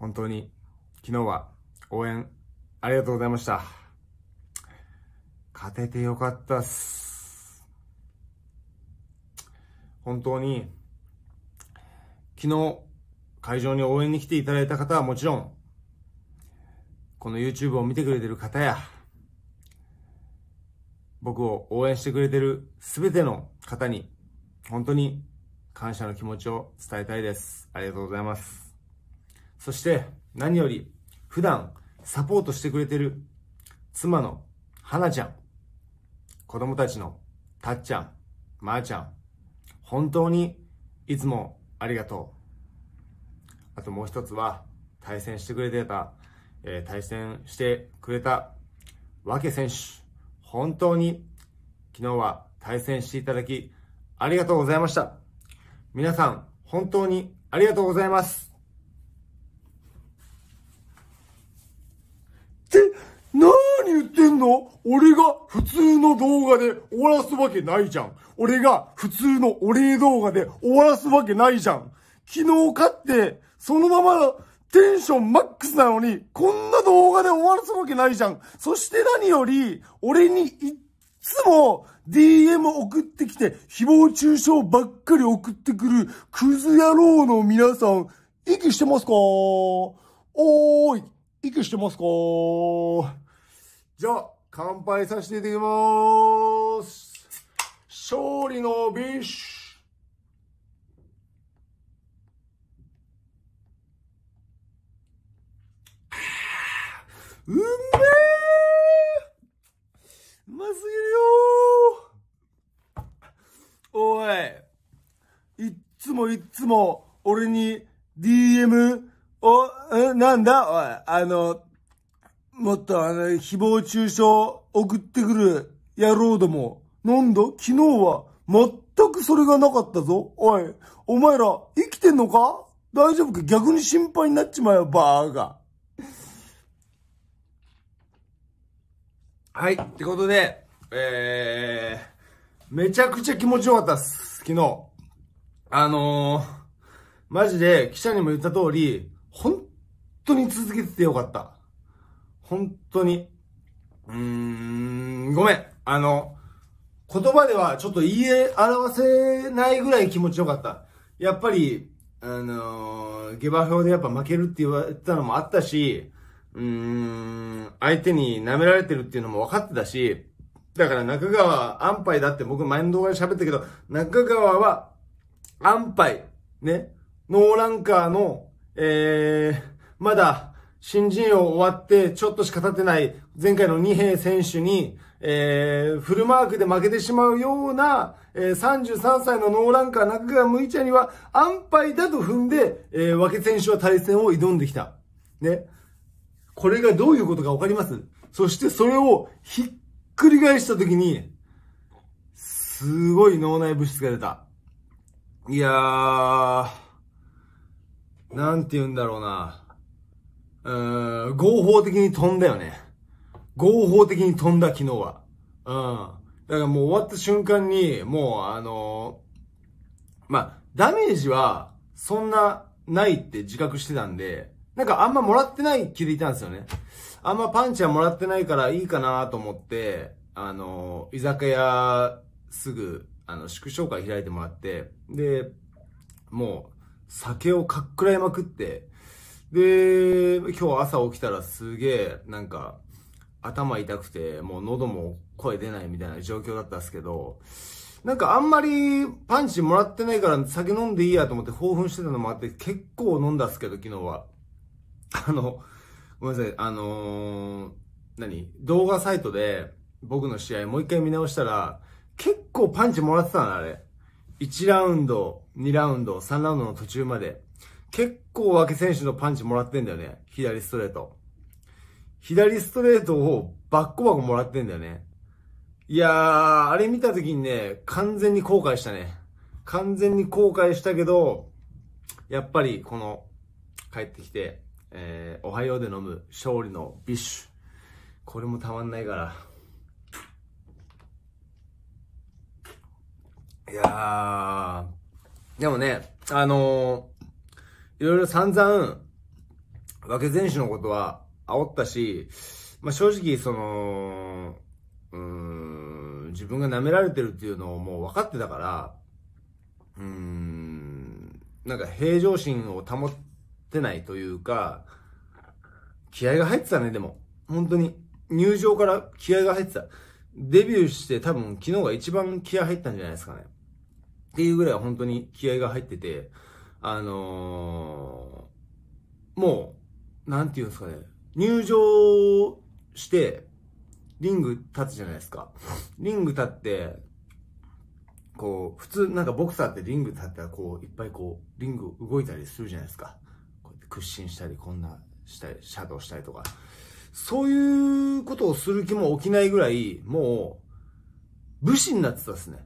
本当に昨日は応援ありがとうございました。勝ててよかったっす。本当に昨日会場に応援に来ていただいた方はもちろん、この YouTube を見てくれてる方や、僕を応援してくれてるすべての方に、本当に感謝の気持ちを伝えたいです。ありがとうございます。そして何より普段サポートしてくれてる妻の花ちゃん、子供たちのたっちゃん、まー、あ、ちゃん、本当にいつもありがとう。あともう一つは対戦してくれてた、えー、対戦してくれたわけ選手、本当に昨日は対戦していただきありがとうございました。皆さん本当にありがとうございます。の俺が普通の動画で終わらすわけないじゃん。俺が普通のお礼動画で終わらすわけないじゃん。昨日買って、そのままテンションマックスなのに、こんな動画で終わらすわけないじゃん。そして何より、俺にいっつも DM 送ってきて、誹謗中傷ばっかり送ってくるクズ野郎の皆さん、息してますかおーい、息してますかじゃあ、乾杯させていただきます。勝利のビッシュ。うめえうますぎるよおい、いっつもいっつも俺に DM お、んなんだおい、あの、もっとあの、誹謗中傷送ってくる野郎ども。なんだ昨日は全くそれがなかったぞ。おい、お前ら生きてんのか大丈夫か逆に心配になっちまえよ、バーが。はい、ってことで、えー、めちゃくちゃ気持ちよかったっす、昨日。あのー、マジで記者にも言った通り、本当に続けててよかった。本当に、うーん、ごめん。あの、言葉ではちょっと言え表せないぐらい気持ちよかった。やっぱり、あのー、下馬評でやっぱ負けるって言われたのもあったし、うーん、相手に舐められてるっていうのも分かってたし、だから中川安牌だって僕前の動画で喋ったけど、中川は安牌、ね、ノーランカーの、えー、まだ、新人王終わってちょっとしか経ってない前回の二平選手に、えー、フルマークで負けてしまうような、えー、33歳のノーランカー中川むいちゃんには安牌だと踏んで、えー、分け選手は対戦を挑んできた。ね。これがどういうことかわかりますそしてそれをひっくり返したときに、すごい脳内物質が出た。いやー、なんて言うんだろうな。うん、合法的に飛んだよね。合法的に飛んだ昨日は。うん。だからもう終わった瞬間に、もうあのー、まあ、ダメージはそんなないって自覚してたんで、なんかあんまもらってない気でいたんですよね。あんまパンチはもらってないからいいかなと思って、あのー、居酒屋すぐ、あの、祝勝会開いてもらって、で、もう、酒をかっくらいまくって、で、今日朝起きたらすげえ、なんか、頭痛くて、もう喉も声出ないみたいな状況だったんですけど、なんかあんまりパンチもらってないから酒飲んでいいやと思って興奮してたのもあって結構飲んだっすけど昨日は。あの、ごめんなさい、あのー、何動画サイトで僕の試合もう一回見直したら結構パンチもらってたのあれ。1ラウンド、2ラウンド、3ラウンドの途中まで。結構脇選手のパンチもらってんだよね。左ストレート。左ストレートをバッコバコもらってんだよね。いやー、あれ見た時にね、完全に後悔したね。完全に後悔したけど、やっぱりこの、帰ってきて、えー、おはようで飲む勝利のビッシュ。これもたまんないから。いやー、でもね、あのーいろいろ散々、わけ選手のことは煽ったし、まあ、正直、その、うん、自分が舐められてるっていうのをもう分かってたから、うん、なんか平常心を保ってないというか、気合が入ってたね、でも。本当に。入場から気合が入ってた。デビューして多分昨日が一番気合入ったんじゃないですかね。っていうぐらい本当に気合が入ってて、あのー、もう、なんていうんですかね、入場して、リング立つじゃないですか。リング立って、こう、普通なんかボクサーってリング立ったらこう、いっぱいこう、リング動いたりするじゃないですか。こうやって屈伸したり、こんなしたり、シャドウしたりとか。そういうことをする気も起きないぐらい、もう、武士になってたっすね。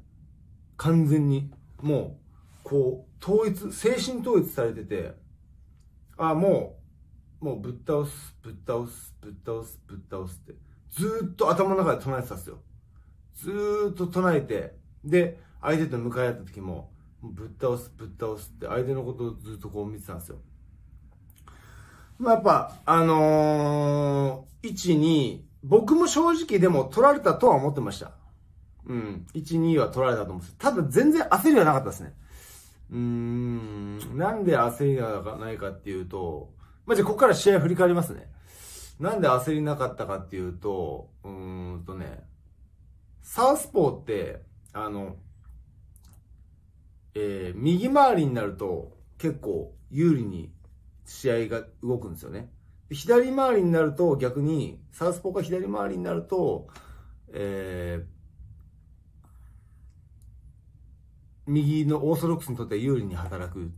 完全に。もう、こう、統一、精神統一されてて、ああ、もう、もうぶっ倒す、ぶっ倒す、ぶっ倒す、ぶっ倒すって、ずっと頭の中で唱えてたんですよ。ずっと唱えて、で、相手と向かい合った時も、ぶっ倒す、ぶっ倒すって、相手のことをずっとこう見てたんですよ。まあ、やっぱ、あのー、1、2、僕も正直でも取られたとは思ってました。うん。1、2は取られたと思ってすただ全然焦りはなかったですね。うーん、なんで焦りがないかっていうと、まあ、じゃあここから試合振り返りますね。なんで焦りなかったかっていうと、うーんとね、サウスポーって、あの、えー、右回りになると結構有利に試合が動くんですよね。左回りになると逆に、サウスポーが左回りになると、えー、右のオーソドックスにとって有利に働くっ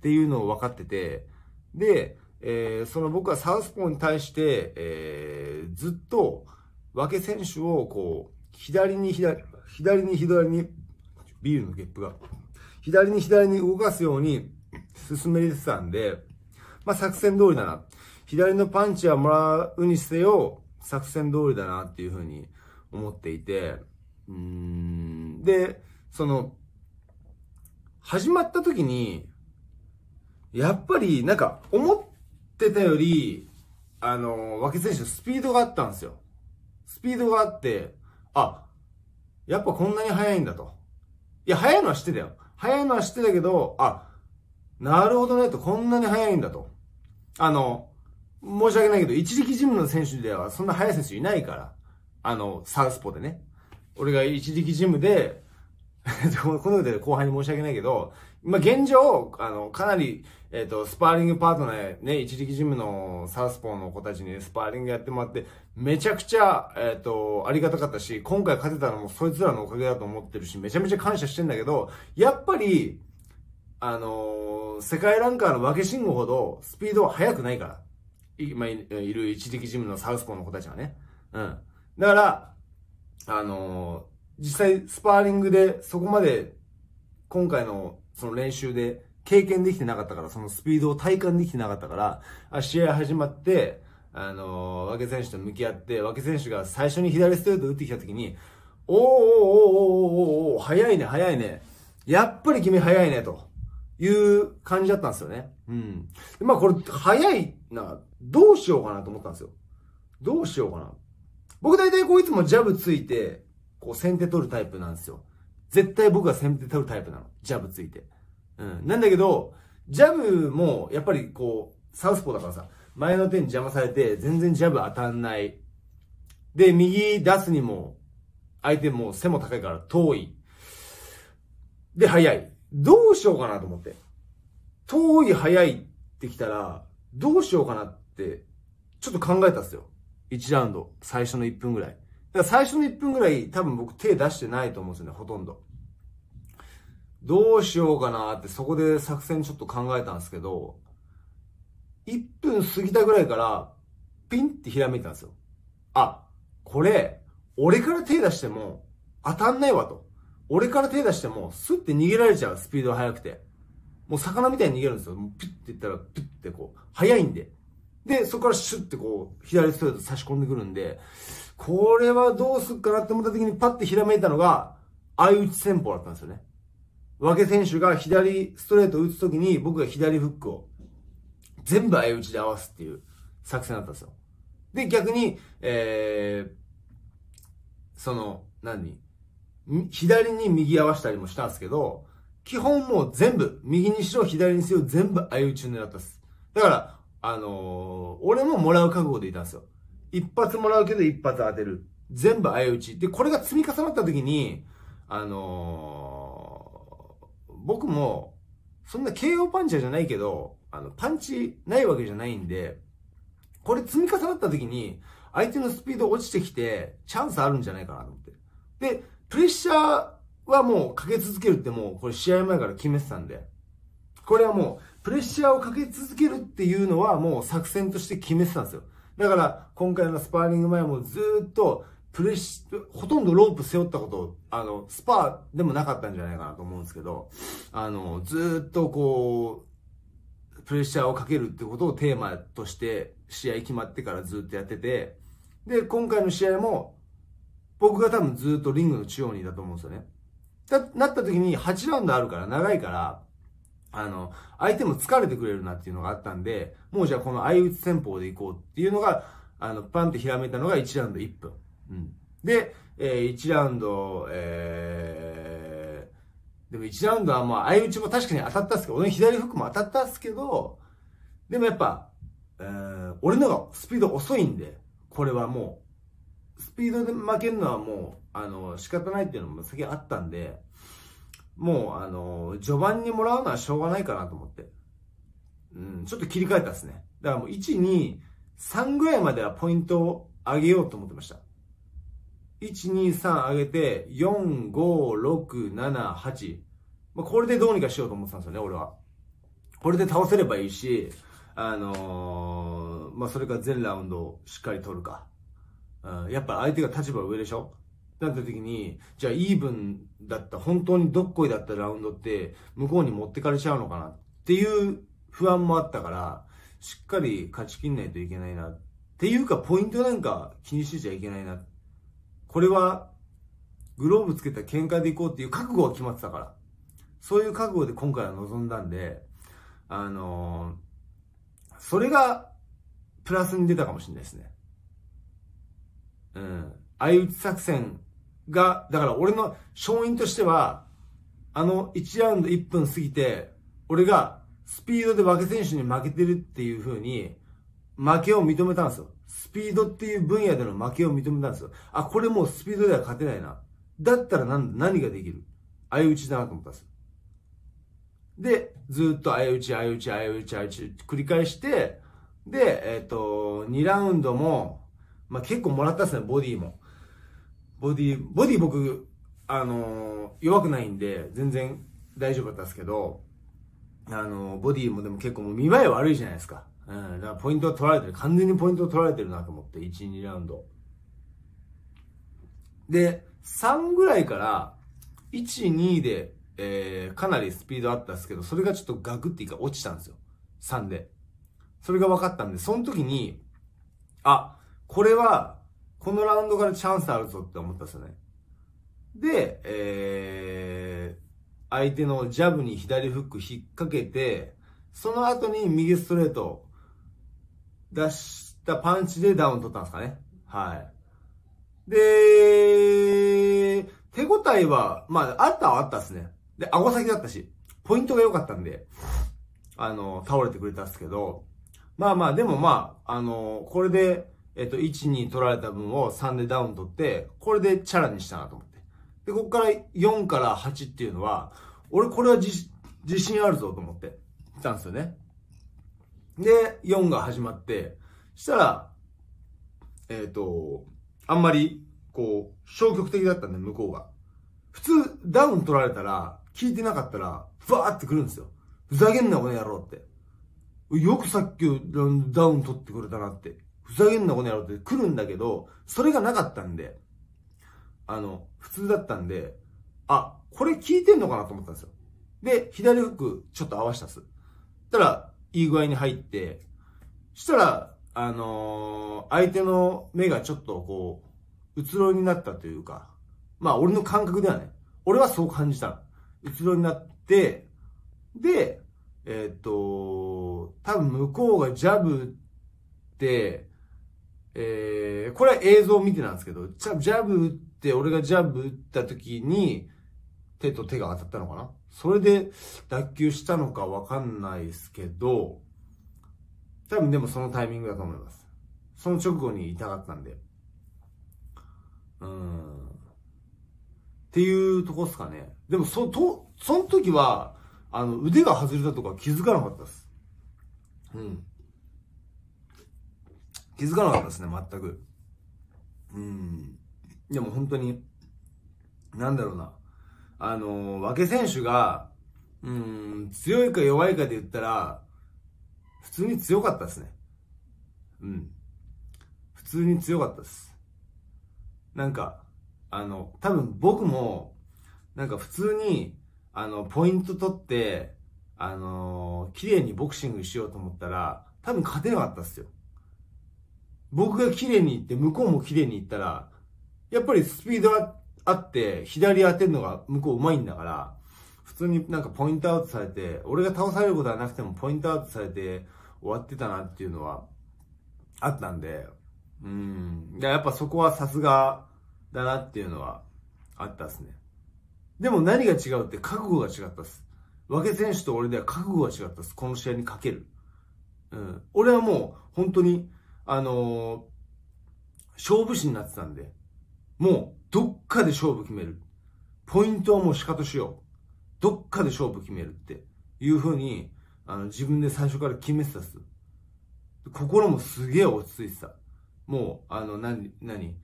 ていうのを分かってて、で、えー、その僕はサウスポーに対して、えー、ずっと、分け選手をこう、左に左、左に左に、ビールのゲップが、左に左に動かすように進めれてたんで、まあ作戦通りだな。左のパンチはもらうにせよ、作戦通りだなっていうふうに思っていて、うん。で、その、始まった時に、やっぱり、なんか、思ってたより、あの、脇選手スピードがあったんですよ。スピードがあって、あ、やっぱこんなに速いんだと。いや、速いのは知ってたよ。速いのは知ってたけど、あ、なるほどね、と、こんなに速いんだと。あの、申し訳ないけど、一力ジムの選手ではそんな速い選手いないから。あの、サウスポでね。俺が一力ジムで、こので後輩に申し訳ないけど、まあ、現状、あの、かなり、えっ、ー、と、スパーリングパートナー、ね、一力ジムのサウスポーの子たちにスパーリングやってもらって、めちゃくちゃ、えっ、ー、と、ありがたかったし、今回勝てたのもそいつらのおかげだと思ってるし、めちゃめちゃ感謝してんだけど、やっぱり、あのー、世界ランカーの分け信号ほど、スピードは速くないから。い、まあ、いる一力ジムのサウスポーの子たちはね。うん。だから、あのー実際スパーリングでそこまで今回のその練習で経験できてなかったから、そのスピードを体感できてなかったから、あ試合始まって、あのー、和選手と向き合って、和選手が最初に左ストレート打ってきた時に、おーおーおーおーおーおー早いね早いね。やっぱり君早いね、という感じだったんですよね。うん。まあこれ、早いな、どうしようかなと思ったんですよ。どうしようかな。僕大体こういつもジャブついて、こう先手取るタイプなんですよ。絶対僕は先手取るタイプなの。ジャブついて。うん。なんだけど、ジャブも、やっぱりこう、サウスポーだからさ、前の手に邪魔されて、全然ジャブ当たんない。で、右出すにも、相手も背も高いから遠い。で、速い。どうしようかなと思って。遠い、速いってきたら、どうしようかなって、ちょっと考えたっすよ。1ラウンド、最初の1分ぐらい。だ最初の1分ぐらい多分僕手出してないと思うんですよね、ほとんど。どうしようかなってそこで作戦ちょっと考えたんですけど、1分過ぎたぐらいからピンってひらめいたんですよ。あ、これ、俺から手出しても当たんないわと。俺から手出してもスッて逃げられちゃう、スピードが速くて。もう魚みたいに逃げるんですよ。ピッていったらピッてこう、速いんで。で、そこからシュッてこう、左ストレート差し込んでくるんで、これはどうすっかなって思った時にパッてひらめいたのが、相打ち戦法だったんですよね。分け選手が左ストレートを打つ時に僕が左フックを全部相打ちで合わすっていう作戦だったんですよ。で、逆に、えー、その、何左に右合わせたりもしたんですけど、基本もう全部、右にしろ左にしろ全部相打ちを狙ったっす。だから、あのー、俺ももらう覚悟でいたんですよ。一発もらうけど一発当てる。全部相打ち。で、これが積み重なった時に、あのー、僕も、そんな KO パンチャーじゃないけど、あの、パンチないわけじゃないんで、これ積み重なった時に、相手のスピード落ちてきて、チャンスあるんじゃないかなと思って。で、プレッシャーはもうかけ続けるってもう、これ試合前から決めてたんで、これはもう、プレッシャーをかけ続けるっていうのはもう作戦として決めてたんですよ。だから、今回のスパーリング前もずっと、プレッシ、ほとんどロープ背負ったこと、あの、スパーでもなかったんじゃないかなと思うんですけど、あの、ずっとこう、プレッシャーをかけるってことをテーマとして、試合決まってからずっとやってて、で、今回の試合も、僕が多分ずっとリングの中央にいたと思うんですよね。だ、なった時に8ラウンドあるから、長いから、あの、相手も疲れてくれるなっていうのがあったんで、もうじゃあこの相打ち戦法でいこうっていうのが、あの、パンってひらめたのが1ラウンド1分。うん。で、えー、1ラウンド、えー、でも1ラウンドはまあ、相打ちも確かに当たったっすけど、俺の左フックも当たったっすけど、でもやっぱ、えー、俺のがスピード遅いんで、これはもう、スピードで負けるのはもう、あの、仕方ないっていうのも先あったんで、もう、あの、序盤にもらうのはしょうがないかなと思って。うん、ちょっと切り替えたっすね。だからもう、1、2、3ぐらいまではポイントを上げようと思ってました。1、2、3上げて、4、5、6、7、8。まあ、これでどうにかしようと思ってたんですよね、俺は。これで倒せればいいし、あのー、まあ、それか全ラウンドをしっかり取るか。うん、やっぱ相手が立場上でしょなった時に、じゃあイーブンだった、本当にどっこいだったラウンドって、向こうに持ってかれちゃうのかなっていう不安もあったから、しっかり勝ちきんないといけないな。っていうか、ポイントなんか気にしちゃいけないな。これは、グローブつけた喧嘩でいこうっていう覚悟は決まってたから。そういう覚悟で今回は臨んだんで、あのー、それが、プラスに出たかもしれないですね。うん。相打ち作戦が、だから俺の勝因としては、あの1ラウンド1分過ぎて、俺がスピードで負け選手に負けてるっていう風に、負けを認めたんですよ。スピードっていう分野での負けを認めたんですよ。あ、これもうスピードでは勝てないな。だったら何、何ができる相打ちだなと思ったんですよ。で、ずっと相打ち、相打ち、相打ち、相打ち、繰り返して、で、えっ、ー、と、2ラウンドも、まあ、結構もらったですね、ボディも。ボディ、ボディ僕、あのー、弱くないんで、全然大丈夫だったんですけど、あのー、ボディもでも結構もう見栄え悪いじゃないですか。うん、だからポイントは取られてる。完全にポイントは取られてるなと思って、1、2ラウンド。で、3ぐらいから、1、2で、えー、かなりスピードあったんですけど、それがちょっとガクっていうか落ちたんですよ。3で。それが分かったんで、その時に、あ、これはこのラウンドからチャンスあるぞって思ったんですよね。で、えー、相手のジャブに左フック引っ掛けて、その後に右ストレート出したパンチでダウン取ったんですかね。はい。で、手応えは、まあ、あったはあったっすね。で、顎先だったし、ポイントが良かったんで、あの、倒れてくれたっすけど、まあまあ、でもまあ、あの、これで、えっと、1、2取られた分を3でダウン取って、これでチャラにしたなと思って。で、こっから4から8っていうのは、俺これは自信あるぞと思ってたんですよね。で、4が始まって、したら、えっ、ー、と、あんまり、こう、消極的だったんで、向こうが。普通、ダウン取られたら、聞いてなかったら、バーってくるんですよ。ふざけんな、この野郎って。よくさっきダウン取ってくれたなってふざけんなこの野郎って来るんだけど、それがなかったんで、あの、普通だったんで、あ、これ効いてんのかなと思ったんですよ。で、左フックちょっと合わしたっす。たら、いい具合に入って、したら、あのー、相手の目がちょっとこう、うつろになったというか、まあ俺の感覚ではね、俺はそう感じた。うつろになって、で、えー、っと、多分向こうがジャブって、えー、これは映像を見てなんですけど、ジャブ打って、俺がジャブ打った時に、手と手が当たったのかなそれで脱臼したのかわかんないですけど、多分でもそのタイミングだと思います。その直後に痛かったんで。うん。っていうとこっすかね。でも、そ、と、その時は、あの、腕が外れたとか気づかなかったです。うん。気づかなかったですね、全く。うん。でも本当に、なんだろうな。あの、分け選手が、うん、強いか弱いかで言ったら、普通に強かったですね。うん。普通に強かったです。なんか、あの、多分僕も、なんか普通に、あの、ポイント取って、あのー、綺麗にボクシングしようと思ったら、多分勝てなかったっすよ。僕が綺麗に行って向こうも綺麗に行ったら、やっぱりスピードあって左当てるのが向こう上手いんだから、普通になんかポイントアウトされて、俺が倒されることはなくてもポイントアウトされて終わってたなっていうのはあったんで、うん。やっぱそこはさすがだなっていうのはあったっすね。でも何が違うって覚悟が違ったっす。分け選手と俺では覚悟が違ったっす。この試合にかける。うん。俺はもう本当にあのー、勝負師になってたんで、もう、どっかで勝負決める。ポイントはもう仕方しよう。どっかで勝負決めるっていう風に、あの、自分で最初から決めてたっす。心もすげえ落ち着いてた。もう、あの、なに、なに、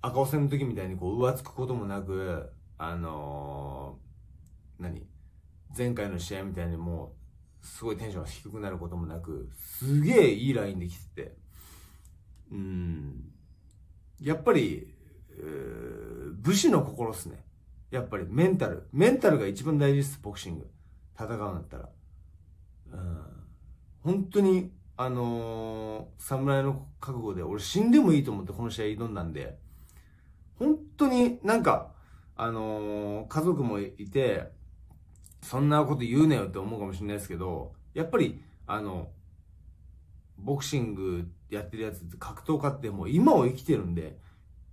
赤尾戦の時みたいにこう、浮つくこともなく、あのー、何前回の試合みたいにもう、すごいテンションが低くなることもなく、すげえいいラインできてて、うん、やっぱり、えー、武士の心っすね。やっぱりメンタル。メンタルが一番大事です、ボクシング。戦うんだったら。うん、本当に、あのー、侍の覚悟で、俺死んでもいいと思ってこの試合挑んだんで、本当になんか、あのー、家族もいて、そんなこと言うなよって思うかもしれないですけど、やっぱり、あの、ボクシングやってるやつって格闘家ってもう今を生きてるんで、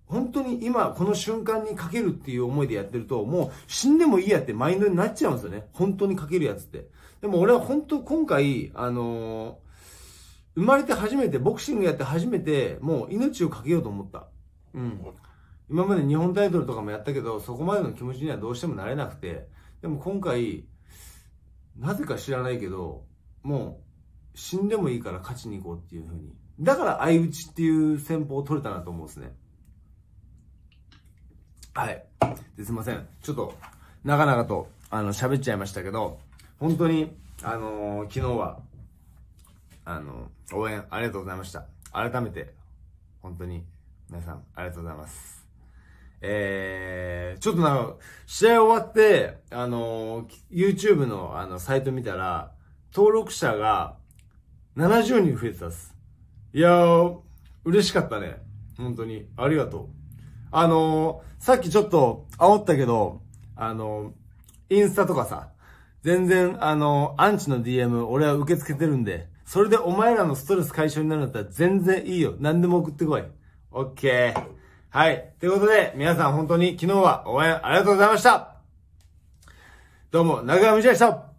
本当に今この瞬間にかけるっていう思いでやってると、もう死んでもいいやってマインドになっちゃうんですよね。本当にかけるやつって。でも俺は本当今回、あのー、生まれて初めて、ボクシングやって初めて、もう命をかけようと思った。うん。今まで日本タイトルとかもやったけど、そこまでの気持ちにはどうしてもなれなくて、でも今回、なぜか知らないけど、もう死んでもいいから勝ちに行こうっていうふうにだから相打ちっていう戦法を取れたなと思うんですね。はい。すいません。ちょっと、なかなかと、あの、喋っちゃいましたけど、本当に、あのー、昨日は、あのー、応援ありがとうございました。改めて、本当に、皆さん、ありがとうございます。えー、ちょっとなんか、試合終わって、あのー、YouTube の、あの、サイト見たら、登録者が70人増えてたっす。いやー、嬉しかったね。本当に。ありがとう。あのー、さっきちょっと煽ったけど、あのー、インスタとかさ、全然、あのー、アンチの DM 俺は受け付けてるんで、それでお前らのストレス解消になるんだったら全然いいよ。何でも送ってこい。オッケー。はい。ということで、皆さん本当に昨日は応援ありがとうございました。どうも、中山みでした。